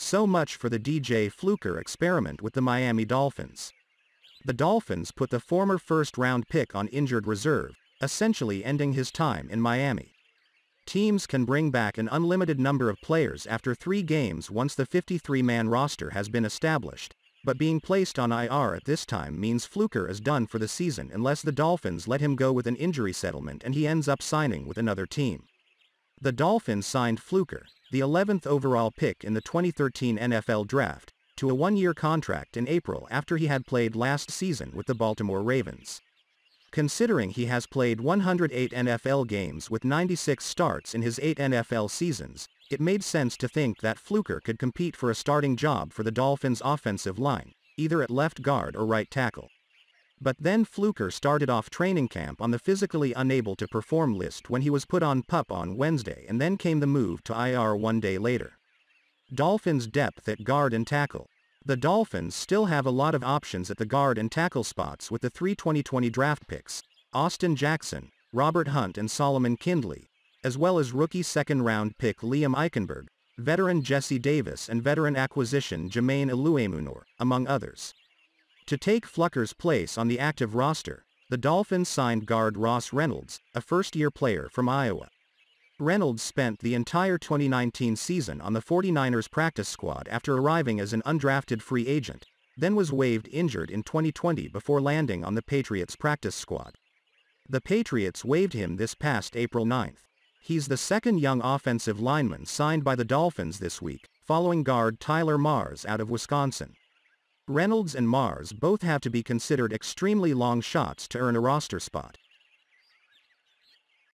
So much for the DJ Fluker experiment with the Miami Dolphins. The Dolphins put the former first-round pick on injured reserve, essentially ending his time in Miami. Teams can bring back an unlimited number of players after three games once the 53-man roster has been established, but being placed on IR at this time means Fluker is done for the season unless the Dolphins let him go with an injury settlement and he ends up signing with another team. The Dolphins signed Fluker, the 11th overall pick in the 2013 NFL Draft, to a one-year contract in April after he had played last season with the Baltimore Ravens. Considering he has played 108 NFL games with 96 starts in his eight NFL seasons, it made sense to think that Fluker could compete for a starting job for the Dolphins' offensive line, either at left guard or right tackle. But then Fluker started off training camp on the physically unable to perform list when he was put on pup on Wednesday and then came the move to IR one day later. Dolphins depth at guard and tackle. The Dolphins still have a lot of options at the guard and tackle spots with the three 2020 draft picks, Austin Jackson, Robert Hunt and Solomon Kindley, as well as rookie second-round pick Liam Eichenberg, veteran Jesse Davis and veteran acquisition Jermaine Eluemunor, among others. To take Flucker's place on the active roster, the Dolphins signed guard Ross Reynolds, a first-year player from Iowa. Reynolds spent the entire 2019 season on the 49ers practice squad after arriving as an undrafted free agent, then was waived injured in 2020 before landing on the Patriots practice squad. The Patriots waived him this past April 9. He's the second young offensive lineman signed by the Dolphins this week, following guard Tyler Mars out of Wisconsin. Reynolds and Mars both have to be considered extremely long shots to earn a roster spot.